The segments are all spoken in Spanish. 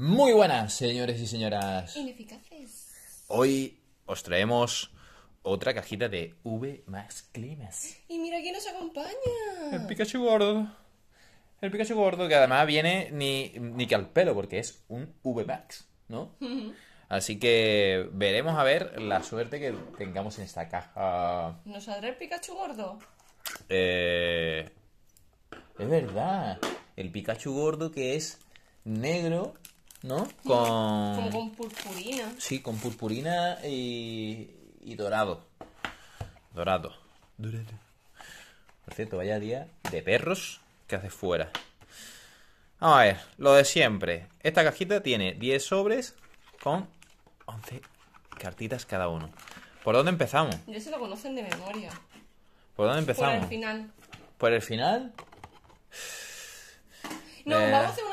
Muy buenas, señores y señoras. Ineficaces. Hoy os traemos otra cajita de V más climas. Y mira quién nos acompaña. El Pikachu gordo. El Pikachu gordo que además viene ni, ni que al pelo porque es un V Max, ¿no? Así que veremos a ver la suerte que tengamos en esta caja. ¿Nos saldrá el Pikachu gordo? Eh, es verdad. El Pikachu gordo que es negro ¿no? Con, Como con purpurina. Sí, con purpurina y, y dorado. Dorado. Dorado. Por cierto, vaya día de perros que hace fuera. Vamos a ver, lo de siempre. Esta cajita tiene 10 sobres con 11 cartitas cada uno. ¿Por dónde empezamos? ya se lo conocen de memoria. ¿Por dónde empezamos? Por el final. ¿Por el final? No, eh, vamos a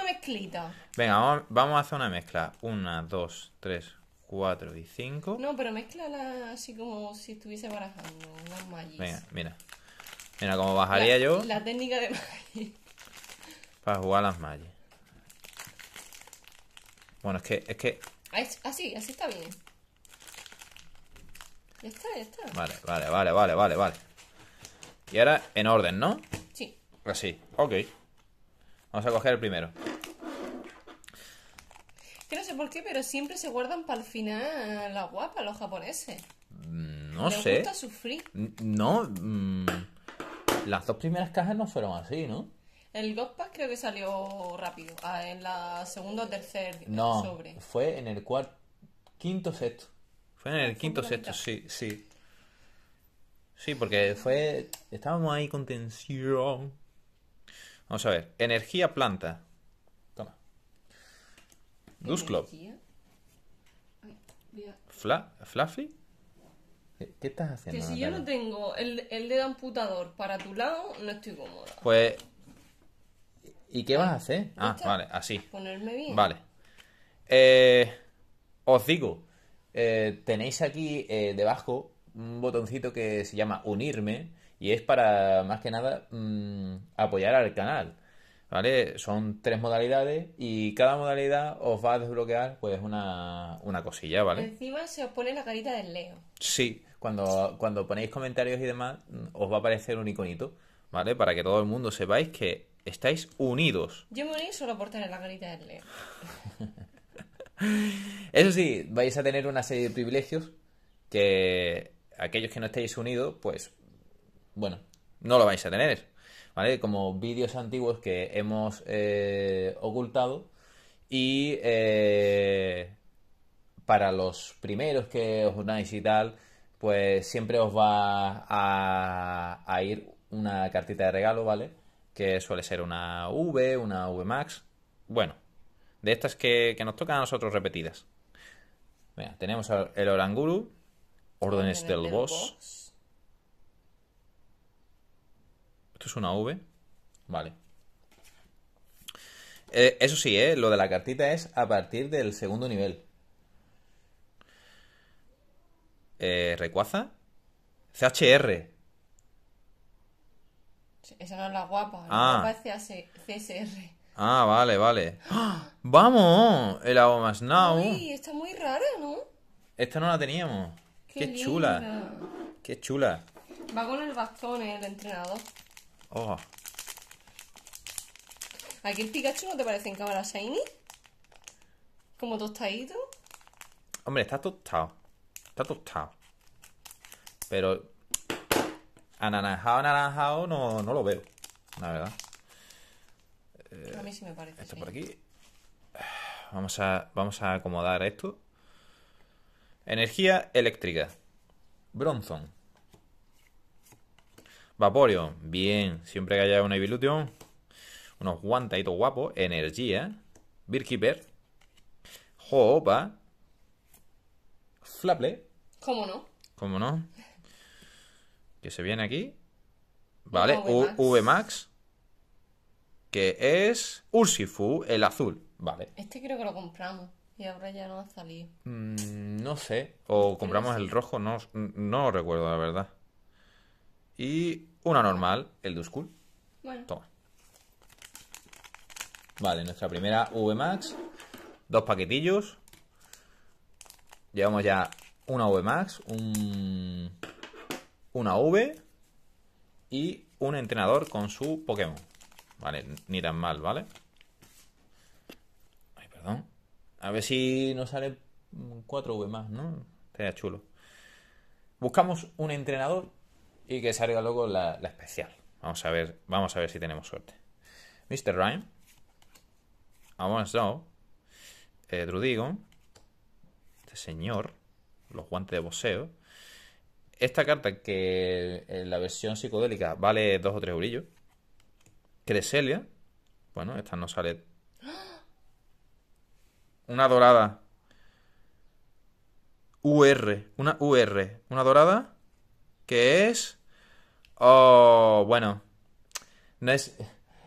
Venga, vamos, a hacer una mezcla. Una, dos, tres, cuatro y cinco. No, pero mezclala así como si estuviese barajando unas mallis. Venga, mira. Mira cómo bajaría yo. La técnica de mallis. Para jugar las mallis. Bueno, es que, es que... Así, ah, ah, así está bien. Ya está, ya está. Vale, vale, vale, vale, vale, vale. Y ahora en orden, ¿no? Sí. Así, pues ok. Vamos a coger el primero por qué, pero siempre se guardan para el final la guapa los japoneses. Mm, no sé. No, mm, las dos primeras cajas no fueron así, ¿no? El God creo que salió rápido, ah, en la segunda o tercer no, fue en el cuarto, quinto sexto. Fue en el quinto sexto, sí, sí. Sí, porque fue, estábamos ahí con tensión. Vamos a ver, energía planta. Club. ¿Fluffy? ¿Qué estás haciendo? Que si yo no tengo el, dedo amputador para tu lado, no estoy cómoda. Pues. ¿Y qué vas a hacer? Ah, vale, así. Ponerme bien. Vale. Eh, os digo, eh, tenéis aquí eh, debajo un botoncito que se llama unirme y es para más que nada mm, apoyar al canal. ¿Vale? Son tres modalidades y cada modalidad os va a desbloquear pues una, cosilla, ¿vale? Encima se os pone la carita del Leo. Sí, cuando, cuando ponéis comentarios y demás, mm, os va a aparecer un iconito, ¿vale? Para que todo el mundo sepáis que estáis unidos. Yo me uní solo por tener la carita del Leo. Eso sí, vais a tener una serie de privilegios que aquellos que no estéis unidos, pues, bueno, no lo vais a tener. ¿vale? Como vídeos antiguos que hemos eh, ocultado y eh, para los primeros que os unáis y tal, pues siempre os va a, ir una cartita de regalo, ¿vale? Que suele ser una V, una V Max, bueno, de estas que, nos tocan a nosotros repetidas. tenemos el Oranguru, órdenes del boss. Esto es una V. Vale. Eh, eso sí, ¿eh? lo de la cartita es a partir del segundo nivel. Eh, ¿Recuaza? CHR. Esa no es la guapa. La ah. guapa es CSR. Ah, vale, vale. ¡Ah! ¡Vamos! El agua más now. es muy rara, ¿no? Esta no la teníamos. Qué, Qué chula. Qué chula. Va con el bastón, eh, el entrenador. Oh. ¿Aquí el Pikachu no te parece en cámara shiny? ¿Como tostadito? Hombre, está tostado. Está tostado. Pero anaranjado, anaranjado no, no lo veo, la verdad. a mí sí me parece. Esto por aquí. Vamos a, vamos a acomodar esto. Energía eléctrica. Bronzón. Vaporio, bien. Siempre que haya una Evolution. Unos guantaitos guapos. Energía. Birkeeper. Joopa. Flaple. ¿Cómo no? ¿Cómo no? Que se viene aquí. Vale, V Max, Que es Ursifu, el azul. Vale. Este creo que lo compramos. Y ahora ya no ha salido. Mm, no sé. O compramos el rojo, no, no recuerdo la verdad. Y una normal, el Duskull. Bueno. Toma. Vale, nuestra primera VMAX. Dos paquetillos. Llevamos ya una VMAX, un, una V y un entrenador con su Pokémon. Vale, ni tan mal, ¿vale? Ay, perdón. A ver si nos sale 4V más, ¿no? Sería chulo. Buscamos un entrenador y que salga luego la, especial. Vamos a ver, vamos a ver si tenemos suerte. Mr. Ryan. Amon Snow, eh, Drudigo, este señor, los guantes de boxeo. Esta carta que en eh, la versión psicodélica vale 2 o 3 eurillos. Creselia, bueno, esta no sale. Una dorada. UR, una UR, una dorada que es Oh, bueno. No es.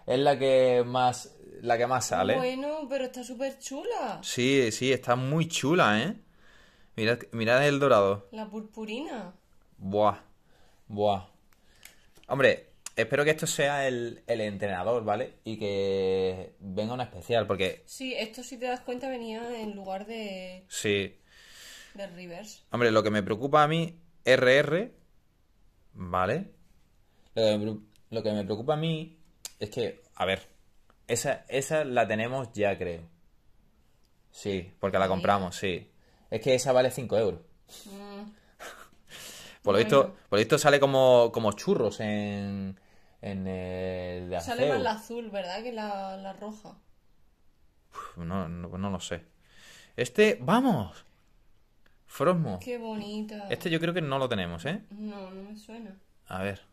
Es la que más. La que más sale. Bueno, pero está súper chula. Sí, sí, está muy chula, ¿eh? Mirad, mirad el dorado. La purpurina. Buah. Buah. Hombre, espero que esto sea el, el, entrenador, ¿vale? Y que venga una especial, porque... Sí, esto si te das cuenta venía en lugar de... Sí. De Rivers. Hombre, lo que me preocupa a mí, RR, ¿vale? Lo que me, preocupa a mí es que, a ver, esa, esa la tenemos ya, creo. Sí, porque la compramos, sí. Es que esa vale 5 euros. Mm. por, lo visto, por sale como, como churros en, en el Sale más la azul, ¿verdad? Que la, roja. no, no, lo sé. Este, vamos. Frosmo. Qué bonita. Este yo creo que no lo tenemos, ¿eh? No, no me suena. A ver.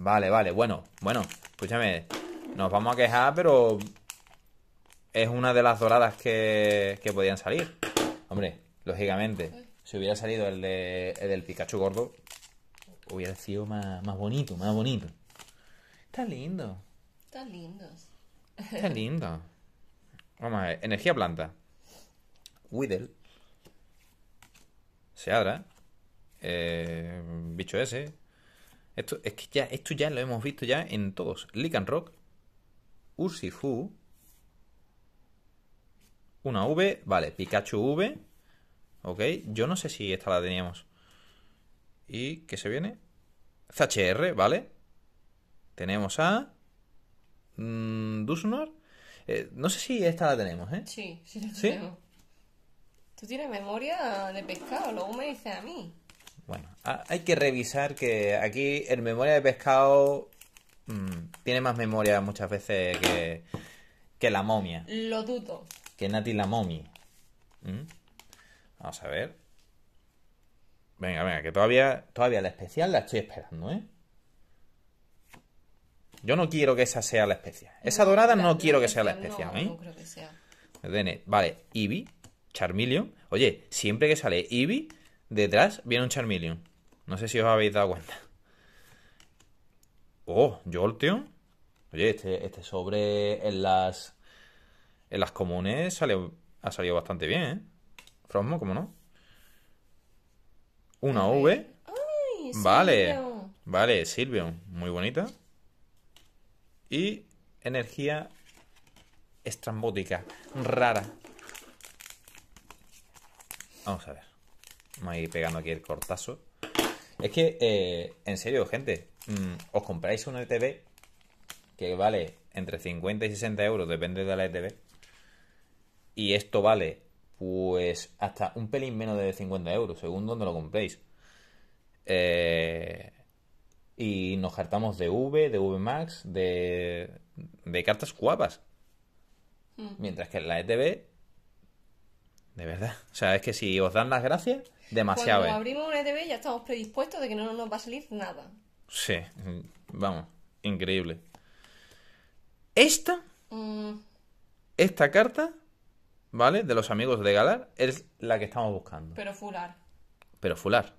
Vale, vale, bueno, bueno, escúchame. Nos vamos a quejar, pero es una de las doradas que, que podían salir. Hombre, lógicamente, si hubiera salido el, de, del Pikachu gordo, hubiera sido más, bonito, más bonito. Está lindo. Está lindo. Está lindo. Vamos a ver, energía planta. Whittle. se Eh, bicho ese. Esto, es que ya, esto ya lo hemos visto ya en todos. Lican Rock, Ursifu, una V, vale, Pikachu V, ok, yo no sé si esta la teníamos. ¿Y qué se viene? ZHR, vale. Tenemos a... Mmm, no sé si esta la tenemos, ¿eh? Sí, sí la tenemos. ¿Tú tienes memoria de pescado? Luego me dice a mí. Bueno, hay que revisar que aquí en memoria de pescado mm, tiene más memoria muchas veces que, la momia. Lo duto. Que Nati la momia. ¿Mm? Vamos a ver. Venga, venga, que todavía, todavía la especial la estoy esperando, ¿eh? Yo no quiero que esa sea la especial. Esa dorada no, quiero que sea la especial, ¿eh? No creo que sea. Vale, Eevee, Charmeleon. Oye, siempre que sale Eevee, Detrás viene un Charmeleon. No sé si os habéis dado cuenta. Oh, Jolteon. Oye, este, este sobre en las en las comunes ha salido bastante bien, ¿eh? Frosmo, ¿cómo no? Una V. vale vale. Silvio. Vale, Muy bonita. Y energía estrambótica. Rara. Vamos a ver. Vamos a ir pegando aquí el cortazo. Es que, eh, en serio, gente, mm, os compráis una ETB que vale entre 50 y 60 euros, depende de la ETB. Y esto vale, pues, hasta un pelín menos de 50 euros, según donde lo compréis. Eh, y nos hartamos de V, de V Max, de, de cartas guapas. Mm. Mientras que en la ETB... de verdad, o sea, es que si os dan las gracias Demasiado. Cuando abrimos un EDB ya estamos predispuestos de que no nos va a salir nada. Sí, vamos, increíble. Esta, mm. esta carta, ¿vale? De los amigos de Galar, es la que estamos buscando. Pero fular. Pero fular.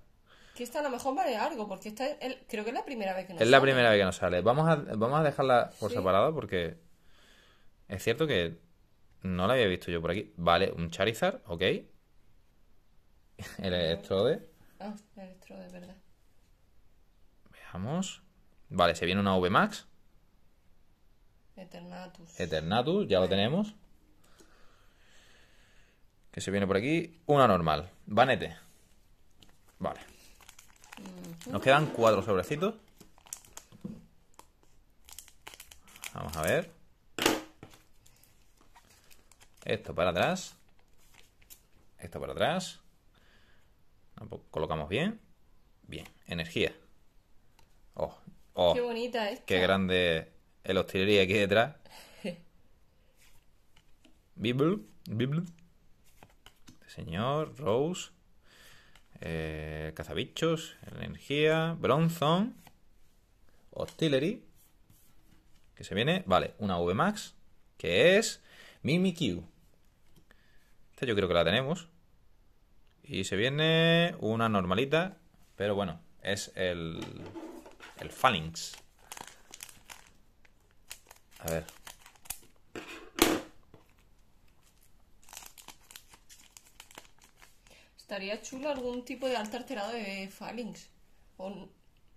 Que esta a lo mejor vale algo, porque esta es creo que es la primera vez que nos sale. Es la primera vez que nos sale. Vamos a, vamos a dejarla por separado porque es cierto que no la había visto yo por aquí. Vale, un Charizard, ok. El electrode. Ah, el electrode, verdad. Veamos. Vale, se viene una VMAX. Eternatus. Eternatus, ya lo tenemos. Que se viene por aquí. Una normal. Vanete. Vale. Nos quedan cuatro sobrecitos. Vamos a ver. Esto para atrás. Esto para atrás colocamos bien. Bien, energía. Oh, oh, qué bonita esta. Qué grande el hostilería aquí detrás. Bible, Bible. Este señor, Rose. Eh, cazabichos, energía, Bronzon. hostilería Que se viene, vale, una VMAX. Que es Mimikyu. Esta yo creo que la tenemos. Y se viene una normalita, pero bueno, es el, el Phalanx. A ver. Estaría chulo algún tipo de alto alterado de Phalanx. O,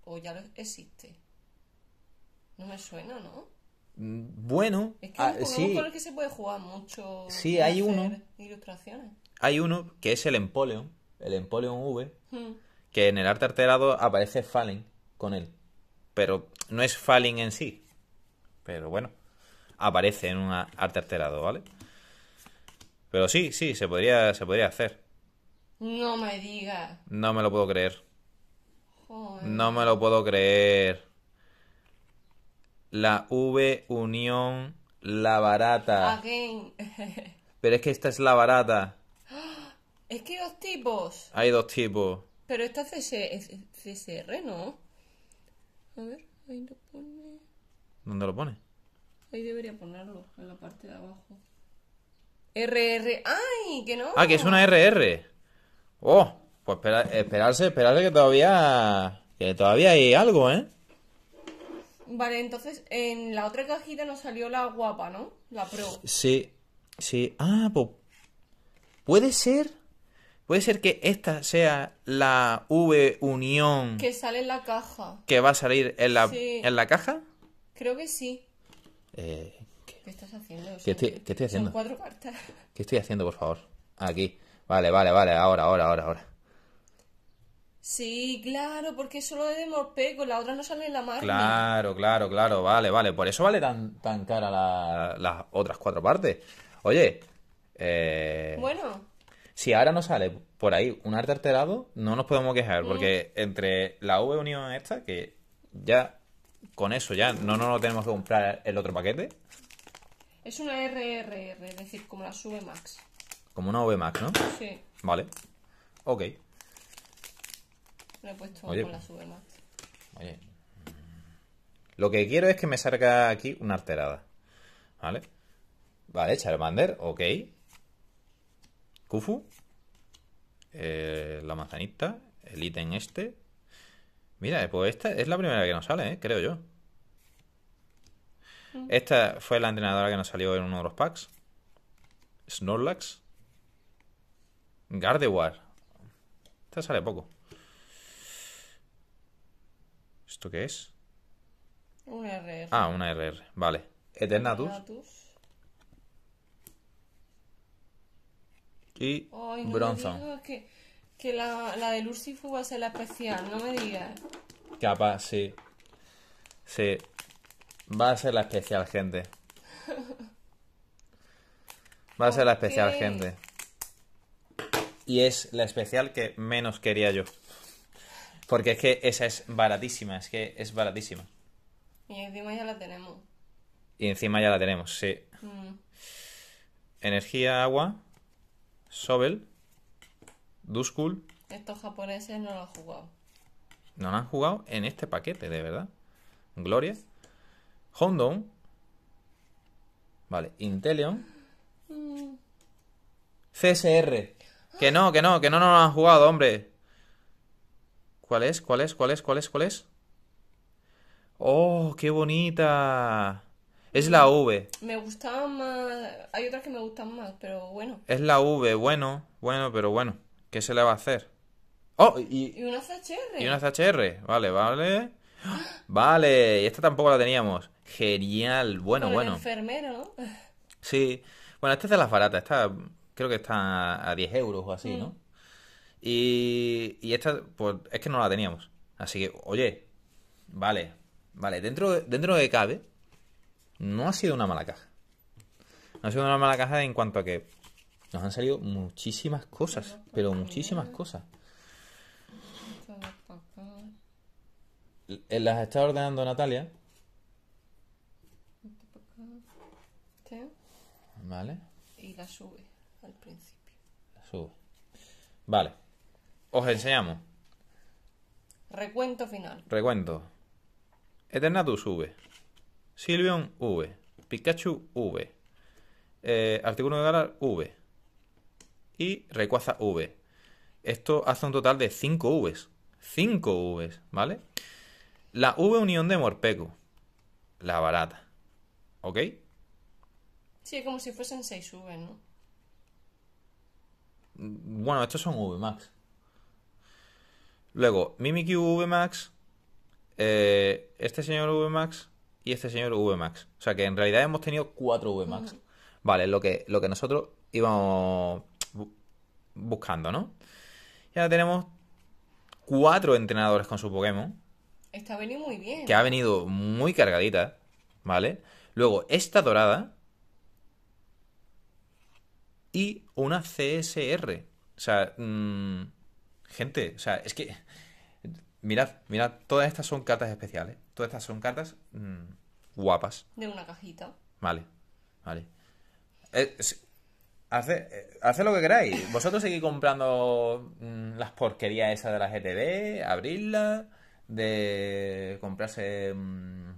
o ya existe. No me suena, ¿no? Bueno, es que ah, con el que se puede jugar mucho. Sí, hay uno. Ilustraciones hay uno que es el Empoleon, el Empoleon V, hmm. que en el arte alterado aparece Falling con él. Pero no es Falling en sí. Pero bueno, aparece en un arte alterado, ¿vale? Pero sí, sí, se podría, se podría hacer. No me digas. No me lo puedo creer. No me lo puedo creer. La V Unión La Barata. Pero es que esta es la barata. Es que hay dos tipos. Hay dos tipos. Pero esta es CSR, ¿no? A ver, ahí lo pone. ¿Dónde lo pone? Ahí debería ponerlo, en la parte de abajo. RR. ¡Ay! Que no. Ah, que es una RR. Oh, pues esperarse, esperarse que todavía. Que todavía hay algo, ¿eh? Vale, entonces en la otra cajita nos salió la guapa, ¿no? La pro. Sí, sí. Ah, pues. Puede ser. Puede ser que esta sea la V unión Que sale en la caja. que va a salir en la, caja. Creo que sí. Eh, ¿qué, estás haciendo? qué estoy haciendo? Son cuatro cartas. qué estoy haciendo, por favor? Aquí. Vale, vale, vale. Ahora, ahora, ahora, ahora. Sí, claro, porque solo es de la otra no sale en la marca. Claro, claro, claro. Vale, vale. Por eso vale tan, cara las otras cuatro partes. Oye. Eh, Bueno, si ahora no sale por ahí un arte alterado, no nos podemos quejar, mm. porque entre la V unión esta, que ya con eso ya no nos tenemos que comprar el otro paquete. Es una RRR, es decir, como la V Max. Como una V Max, ¿no? Sí. Vale. Ok. Lo he puesto con la V Oye. Lo que quiero es que me salga aquí una alterada. ¿Vale? Vale, Charmander, ok. Kufu, eh, la manzanita, el ítem este. Mira, eh, pues esta es la primera que nos sale, eh, creo yo. Mm. Esta fue la entrenadora que nos salió en uno de los packs. Snorlax. Gardevoir. Esta sale poco. ¿Esto qué es? Una RR. Ah, una RR. Vale. Eternatus. y bronzo que, la, la, de Lucifer va a ser la especial, no me digas. Capaz, sí. Sí. Va a ser la especial, gente. Va a ser la especial, gente. Y es la especial que menos quería yo. Porque es que esa es baratísima, es que es baratísima. Y encima ya la tenemos. Y encima ya la tenemos, sí. Mm. Energía, agua. Sobel, Duskul. Estos japoneses no lo han jugado. No lo han jugado en este paquete, de verdad. Gloria. Hondon. Vale, Inteleon. CSR. Que no, que no, que no nos lo han jugado, hombre. ¿Cuál es? ¿Cuál es? ¿Cuál es? ¿Cuál es? ¿Cuál es? ¡Oh, qué bonita! Es la V. Me gustaban más. Hay otras que me gustan más, pero bueno. Es la V, bueno, bueno, pero bueno. ¿Qué se le va a hacer? ¡Oh! Y, ¿Y una CHR. Y una CHR. Vale, vale. Vale, y esta tampoco la teníamos. Genial, bueno, bueno. El enfermero, Sí. Bueno, esta es de las baratas. Esta creo que está a 10 euros o así, ¿no? Mm. Y, y esta, pues es que no la teníamos. Así que, oye, vale, vale. Dentro, dentro de cabe no ha sido una mala caja. No ha sido una mala caja en cuanto a que nos han salido muchísimas cosas, pero muchísimas cosas. Eh, las está ordenando Natalia. Vale. Y la sube al principio. La sube. Vale. Os enseñamos. Recuento final. Recuento. Eternatus sube. Silvion V. Pikachu V. Eh, artículo de Galar V. Y Recuaza V. Esto hace un total de 5 Vs. 5 Vs, ¿vale? La V unión de Morpeco. La barata. ¿Ok? Sí, como si fuesen 6 V, ¿no? Bueno, estos son V Max. Luego, Mimikyu V Max. Eh, este señor V Max y este señor Vmax. O sea que en realidad hemos tenido cuatro Vmax. Vale, lo que, lo que nosotros íbamos buscando, ¿no? Y ahora tenemos cuatro entrenadores con su Pokémon. Esta ha venido muy bien. Que ha venido muy cargadita, ¿vale? Luego, esta dorada. Y una CSR. O sea, mm, gente, o sea, es que Mirad, mirad, todas estas son cartas especiales. Todas estas son cartas mm, guapas. De una cajita. Vale, vale. Eh, hace, eh, hace, lo que queráis. Vosotros seguís comprando mm, las porquerías esas de la GTD. abrirlas, de comprarse mm,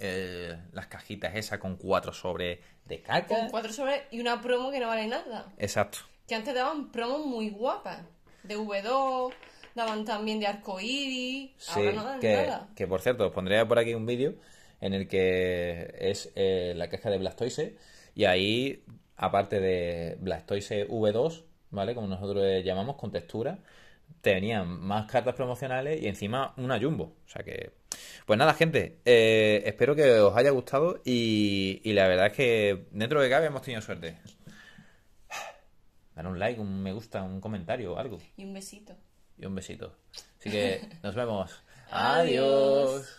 eh, las cajitas esas con cuatro sobres de caca. Con cuatro sobres y una promo que no vale nada. Exacto. Que antes daban promos muy guapas. De V2 daban también de arcoíris. Sí, ahora no dan que, nada. que por cierto, os pondré por aquí un vídeo en el que es eh, la caja de Blastoise y ahí, aparte de Blastoise V2, ¿vale? Como nosotros llamamos, con textura, tenían más cartas promocionales y encima una jumbo. O sea que... Pues nada, gente, eh, espero que os haya gustado y, la verdad es que dentro de cabe hemos tenido suerte. Dar un like, un me gusta, un comentario, algo. Y un besito y un besito. Así que nos vemos. Adiós.